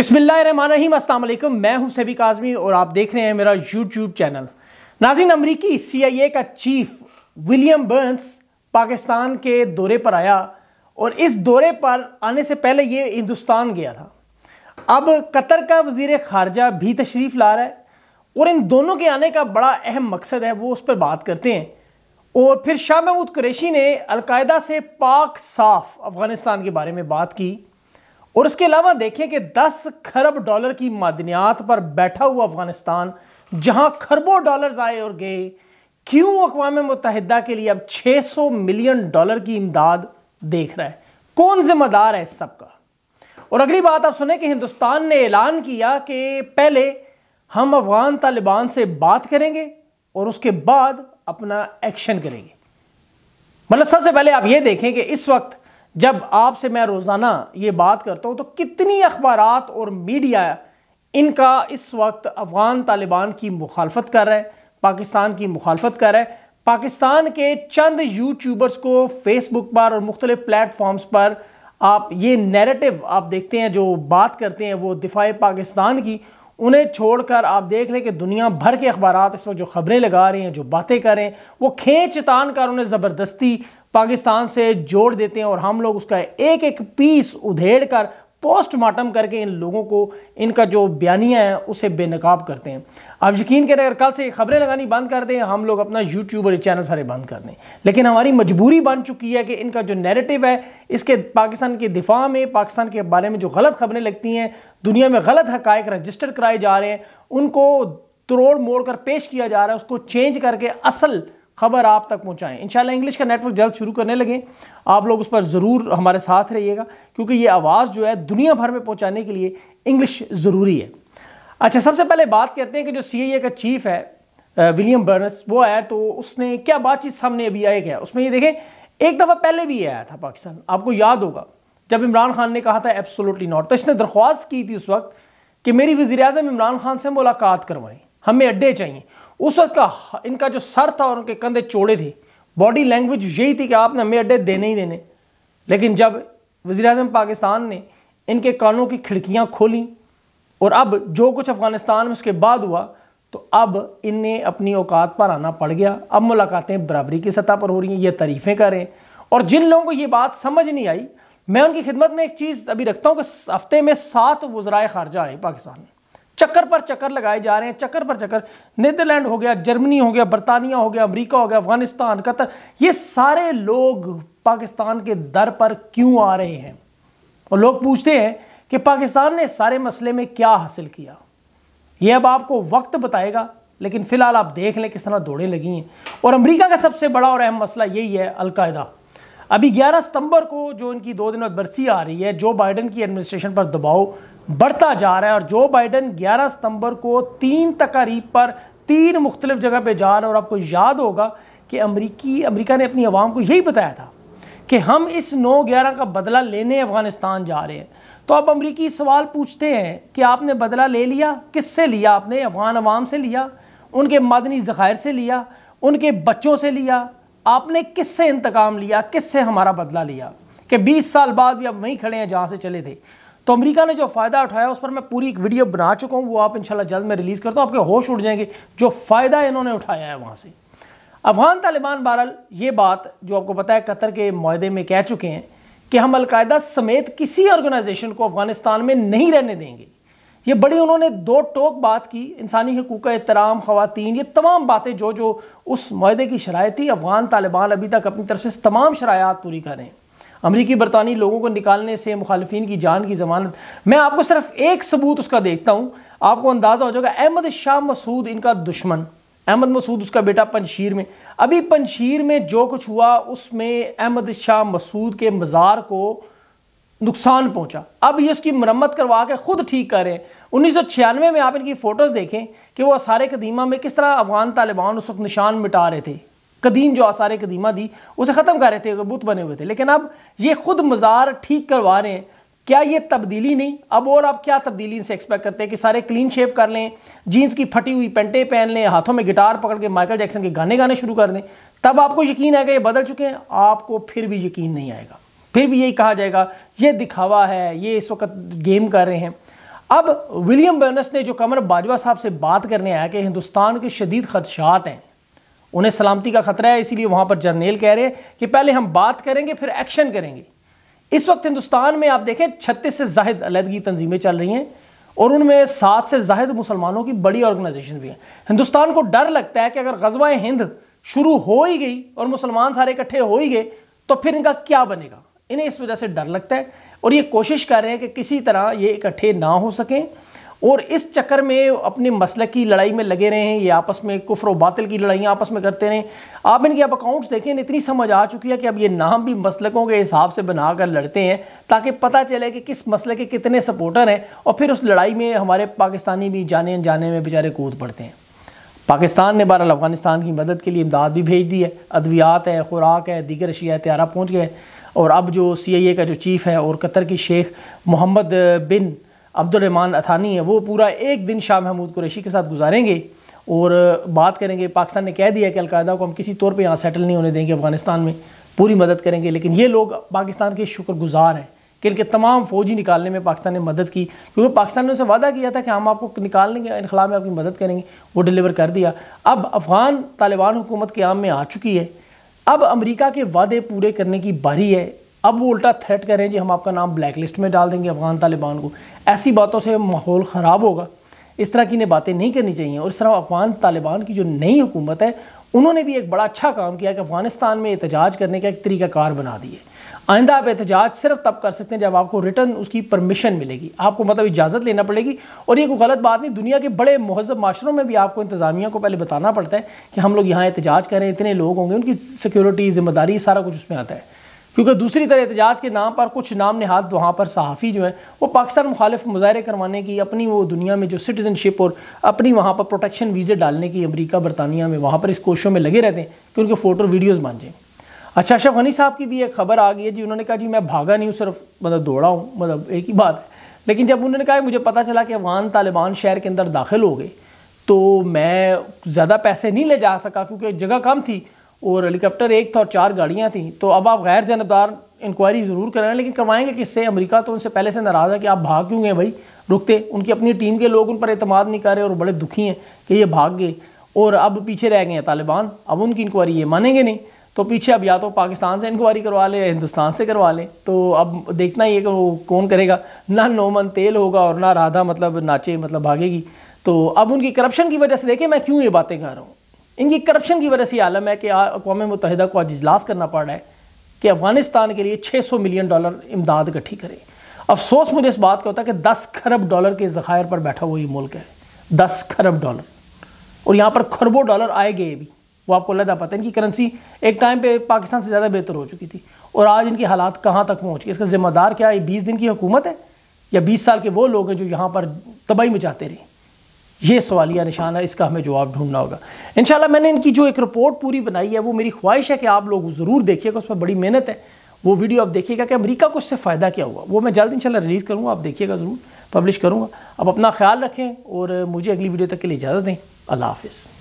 बसमिलकुम मैं हूं सभी काजमी और आप देख रहे हैं मेरा यूट्यूब चैनल नाजिन अमरीकी सीआईए का चीफ विलियम बर्न्स पाकिस्तान के दौरे पर आया और इस दौरे पर आने से पहले ये हिंदुस्तान गया था अब कतर का वजीर खारजा भी तशरीफ़ ला रहा है और इन दोनों के आने का बड़ा अहम मकसद है वो उस पर बात करते हैं और फिर शाह महमूद कुरैशी ने अलकायदा से पाक साफ अफ़गानिस्तान के बारे में बात की और इसके अलावा देखें कि 10 खरब डॉलर की मादनियात पर बैठा हुआ अफगानिस्तान जहां खरबों डॉलर्स आए और गए क्यों अकवा मुतहदा के लिए अब 600 मिलियन डॉलर की इमदाद देख रहा है कौन जिम्मेदार है इस सब का और अगली बात आप सुने कि हिंदुस्तान ने ऐलान किया कि पहले हम अफगान तालिबान से बात करेंगे और उसके बाद अपना एक्शन करेंगे मतलब सबसे पहले आप ये देखें कि इस वक्त जब आपसे मैं रोज़ाना ये बात करता हूँ तो कितनी अखबार और मीडिया इनका इस वक्त अफ़गान तालिबान की मुखालफत कर रहे हैं पाकिस्तान की मुखालफत कर रहे हैं पाकिस्तान के चंद यूट्यूबर्स को फेसबुक पर और मुख्तलिफ प्लेटफॉर्म्स पर आप ये नैरेटिव आप देखते हैं जो बात करते हैं वो दिफाए पाकिस्तान की उन्हें छोड़कर आप देख लें कि दुनिया भर के अखबार इस वक्त जो खबरें लगा रहे हैं जो बातें कर रहे हैं वो खेच तान कर उन्हें ज़बरदस्ती पाकिस्तान से जोड़ देते हैं और हम लोग उसका एक एक पीस उधेड़ कर पोस्टमार्टम करके इन लोगों को इनका जो बयानिया है उसे बेनकाब करते हैं आप यकीन करें अगर कल से खबरें लगानी बंद कर दें हम लोग अपना यूट्यूब और चैनल सारे बंद कर दें लेकिन हमारी मजबूरी बन चुकी है कि इनका जो नैरेटिव है इसके पाकिस्तान के दिफा में पाकिस्तान के बारे में जो गलत खबरें लगती हैं दुनिया में गलत हक़ रजिस्टर कराए जा रहे हैं उनको तोड़ मोड़ कर पेश किया जा रहा है उसको चेंज करके असल खबर आप तक पहुंचाएं इन इंग्लिश का नेटवर्क जल्द शुरू करने लगे आप लोग उस पर ज़रूर हमारे साथ रहिएगा क्योंकि ये आवाज़ जो है दुनिया भर में पहुँचाने के लिए इंग्लिश ज़रूरी है अच्छा सबसे पहले बात करते हैं कि जो सी का चीफ है विलियम बर्नस वो आया तो उसने क्या बातचीत सामने अभी आया गया उसमें ये देखें एक दफ़ा पहले भी आया था पाकिस्तान आपको याद होगा जब इमरान खान ने कहा था एब्सोल्युटली नॉट तो इसने दरख्वास्त की थी उस वक्त कि मेरी वजी अजम इमरान खान से मुलाकात करवाएं हमें अड्डे चाहिए उस वक्त का इनका जो सर था और उनके कंधे चौड़े थे बॉडी लैंग्वेज यही थी कि आपने हमें अड्डे देने ही देने लेकिन जब वजी अजम पाकिस्तान ने इनके कानों की खिड़कियाँ खोली और अब जो कुछ अफ़गानिस्तान में उसके बाद हुआ तो अब इन्हें अपनी औकात पर आना पड़ गया अब मुलाकातें बराबरी की सतह पर हो रही हैं ये तारीफ़ें कर रहे हैं और जिन लोगों को ये बात समझ नहीं आई मैं उनकी खिदमत में एक चीज़ अभी रखता हूँ कि हफ्ते में सात वज़रा ख़ारजा आए पाकिस्तान में चक्कर पर चक्कर लगाए जा रहे हैं चक्कर पर चक्कर नीदरलैंड हो गया जर्मनी हो गया बरतानिया हो गया अमेरिका हो गया अफगानिस्तान कतर ये सारे लोग पाकिस्तान के दर पर क्यों आ रहे हैं और लोग पूछते हैं कि पाकिस्तान ने सारे मसले में क्या हासिल किया ये अब आपको वक्त बताएगा लेकिन फिलहाल आप देख लें किस तरह दौड़े लगी हैं और अमेरिका का सबसे बड़ा और अहम मसला यही है अलकायदा अभी 11 सितंबर को जो इनकी दो दिन बरसी आ रही है जो बाइडन की एडमिनिस्ट्रेशन पर दबाव बढ़ता जा रहा है और जो बाइडन 11 सितंबर को तीन तकारीब पर तीन मुख्तलिफ जगह पर जा रहा है और आपको याद होगा कि अमरीकी अमरीका ने अपनी आवाम को यही बताया था कि हम इस नौ ग्यारह का बदला लेने अफगानिस्तान जा रहे हैं तो अब अमरीकी सवाल पूछते हैं कि आपने बदला ले लिया किससे लिया आपने अफगान अवाम से लिया उनके मदनी ज़खायर से लिया उनके बच्चों से लिया आपने किससे इंतकाम लिया किससे हमारा बदला लिया कि 20 साल बाद भी अब वहीं खड़े हैं जहाँ से चले थे तो अमेरिका ने जो फ़ायदा उठाया उस पर मैं पूरी एक वीडियो बना चुका हूँ वो आप इंशाल्लाह जल्द मैं रिलीज़ करता हूँ आपके होश उड़ जाएंगे जो फ़ायदा इन्होंने उठाया है वहाँ से अफ़गान तालिबान बहरहाल ये बात जो आपको पता है कतर के माहदे में कह चुके हैं कि हम अलकायदा समेत किसी ऑर्गेनाइजेशन को अफ़गानिस्तान में नहीं रहने देंगे ये बड़ी उन्होंने दो टोक बात की इंसानी हकूक एहतराम ख़वान ये तमाम बातें जो जो उस माहदे की शराय थी अफ़गान तालिबान अभी तक अपनी तरफ से तमाम शरायात पूरी करें अमरीकी बरतानी लोगों को निकालने से मुखालफी की जान की जमानत मैं आपको सिर्फ एक सबूत उसका देखता हूँ आपको अंदाज़ा हो जाएगा अहमद शाह मसूद इनका दुश्मन अहमद मसूद उसका बेटा पंशीर में अभी पंशीर में जो कुछ हुआ उसमें अहमद शाह मसूद के मज़ार को नुकसान पहुंचा अब ये उसकी मरम्मत करवा के ख़ुद ठीक करें उन्नीस सौ उन्नीस में आप इनकी फ़ोटोज़ देखें कि वो सारे कदीमा में किस तरह अफ़गान तालिबान उस वक्त निशान मिटा रहे थे कदीम जो आसार कदीमा दी उसे ख़त्म कर रहे थे बुत बने हुए थे लेकिन अब ये खुद मज़ार ठीक करवा रहे हैं क्या ये तब्दीली नहीं अब और आप क्या तब्दीली इनसे एक्सपेक्ट करते हैं कि सारे क्लीन शेव कर लें जीन्स की फटी हुई पेंटें पहन लें हाथों में गिटार पकड़ के माइकल जैक्सन के गाने गाने शुरू कर दें तब आपको यकीन आएगा ये बदल चुके हैं आपको फिर भी यकीन नहीं आएगा फिर भी यही कहा जाएगा ये दिखावा है ये इस वक्त गेम कर रहे हैं अब विलियम बर्नस ने जो कमर बाजवा साहब से बात करने आया कि हिंदुस्तान के शदीद खदशात हैं उन्हें सलामती का खतरा है इसीलिए वहां पर जर्नेल कह रहे हैं कि पहले हम बात करेंगे फिर एक्शन करेंगे इस वक्त हिंदुस्तान में आप देखें छत्तीस से जाहिद अलहदगी तंजीमें चल रही हैं और उनमें सात से जाहिद मुसलमानों की बड़ी ऑर्गेनाइजेशन भी हैं हिंदुस्तान को डर लगता है कि अगर गजवा हिंद शुरू हो ही गई और मुसलमान सारे इकट्ठे हो ही गए तो फिर इनका क्या बनेगा इन्हें इस वजह से डर लगता है और ये कोशिश कर रहे हैं कि किसी तरह ये इकट्ठे ना हो सकें और इस चक्कर में अपने मसल की लड़ाई में लगे रहे हैं ये आपस में कुफर बातिल की लड़ाइयाँ आपस में करते रहे आप इनके अब अकाउंट्स देखें इतनी समझ आ चुकी है कि अब ये नाम भी मसलकों के हिसाब से बनाकर लड़ते हैं ताकि पता चले कि किस मसल के कितने सपोर्टर हैं और फिर उस लड़ाई में हमारे पाकिस्तानी भी जाने अनजाने में बेचारे कूद पड़ते हैं पाकिस्तान ने बहरहाल अफगानिस्तान की मदद के लिए इमदाद भी भेज दी है अद्वियात है खुराक है दीगर अशिया तैयारा पहुँच गए और अब जो सी आई ए का जो चीफ़ है और कतर की शेख मोहम्मद बिन अब्दुलरहमान अथानी है वो पूरा एक दिन शाह महमूद कुरैशी के साथ गुजारेंगे और बात करेंगे पाकिस्तान ने कह दिया कि अलकायदा को हम किसी तौर पर यहाँ सेटल नहीं होने देंगे अफगानिस्तान में पूरी मदद करेंगे लेकिन ये लोग पाकिस्तान के शुक्रगुजार हैं कि इनके तमाम फौजी निकालने में पाकिस्तान ने मदद की क्योंकि पाकिस्तान ने उनसे वादा किया था कि हम आपको निकालने के इनखला में आपकी मदद करेंगे वो डिलीवर कर दिया अब अफ़गान तालिबान हुकूमत के आम में आ चुकी है अब अमेरिका के वादे पूरे करने की बारी है अब वो उल्टा थ्रेट करें जी हम आपका नाम ब्लैक लिस्ट में डाल देंगे अफगान तालिबान को ऐसी बातों से माहौल ख़राब होगा इस तरह की इन्हें बातें नहीं करनी चाहिए और इस तरह अफगान तालिबान की जो नई हुकूमत है उन्होंने भी एक बड़ा अच्छा काम किया कि अफगानिस्तान में एहतजाज करने का एक तरीकाकार बना दिए आइंदा आप एहतजाज सिर्फ तब कर सकते हैं जब आपको रिटर्न उसकी परमिशन मिलेगी आपको मतलब इजाज़त लेना पड़ेगी और ये कोई गलत बात नहीं दुनिया के बड़े महजब माशरों में भी आपको इंतज़ामिया को पहले बताना पड़ता है कि हम लोग यहाँ एहतजाज करें इतने लोग होंगे उनकी सिक्योरिटी ज़िम्मेदारी सारा कुछ उसमें आता है क्योंकि दूसरी तरह एहतजाज के नाम पर कुछ नाम नहाद वहाँ पर सहाफ़ी जो है वो पाकिस्तान मुखालफ मुजाहरे करवाने की अपनी वो दुनिया में जो सिटीज़नशिप और अपनी वहाँ पर प्रोटेक्शन वीज़े डालने की अमरीका बरतानिया में वहाँ पर इस कोशों में लगे रहते हैं कि उनके फ़ोटो वीडियोज़ मान जाएँ अच्छा अशरफ गनी साहब की भी एक खबर आ गई है जी उन्होंने कहा जी मैं भागा नहीं हूँ सिर्फ मतलब दौड़ा हूँ मतलब एक ही बात है लेकिन जब उन्होंने कहा मुझे पता चला कि अफगान तालिबान शहर के अंदर दाखिल हो गए तो मैं ज़्यादा पैसे नहीं ले जा सका क्योंकि जगह कम थी और हेलीकॉप्टर एक था और चार गाड़ियाँ थी तो अब आप गैर जानबदार इंक्वायरी ज़रूर करें लेकिन करवाएंगे किससे अमेरिका तो उनसे पहले से नाराज़ है कि आप भाग क्यों गए भाई रुकते उनकी अपनी टीम के लोग उन पर अतमाद नहीं कर रहे और बड़े दुखी हैं कि ये भाग गए और अब पीछे रह गए हैं तालिबान अब उनकी इंक्वायरी ये मानेंगे नहीं तो पीछे अब या तो पाकिस्तान से इंक्वायरी करवा लें या हिंदुस्तान से करवा लें तो अब देखना ही है कि वो कौन करेगा ना नोमन तेल होगा और ना राधा मतलब नाचे मतलब भागेगी तो अब उनकी करप्शन की वजह से देखें मैं क्यों ये बातें कर रहा हूँ इनकी करप्शन की वजह से आलम है कि अकवा मुतहदा को आज इजलास करना पड़ रहा है कि अफगानिस्तान के लिए 600 मिलियन डॉलर इमदाद इकट्ठी करे अफसोस मुझे इस बात का होता है कि दस खरब डॉलर के ज़खायर पर बैठा हुआ ये मुल्क है दस खरब डॉलर और यहाँ पर खरबों डॉलर आए गए भी वो आपको लदा पता है इनकी करेंसी एक टाइम पे पाकिस्तान से ज़्यादा बेहतर हो चुकी थी और आज इनके हालात कहाँ तक पहुँच गए इसका ज़िम्मेदार क्या है बीस दिन की हुकूमत है या बीस साल के वो लोग हैं जो यहाँ पर तबाही मचाते रहे ये सवालिया निशान है इसका हमें जवाब ढूंढना होगा इन मैंने इनकी जो एक रिपोर्ट पूरी बनाई है वो मेरी ख्वाहिश है कि आप लोग ज़रूर देखिएगा उस पर बड़ी मेहनत है वो वीडियो आप देखिएगा कि अमेरिका को उससे फ़ायदा क्या हुआ वो मैं जल्द इंशाल्लाह रिलीज़ करूँगा आप देखिएगा ज़रूर पब्लिश करूँगा आप अपना ख्याल रखें और मुझे अगली वीडियो तक के लिए इजाज़त दें अल्लाह हाफिज़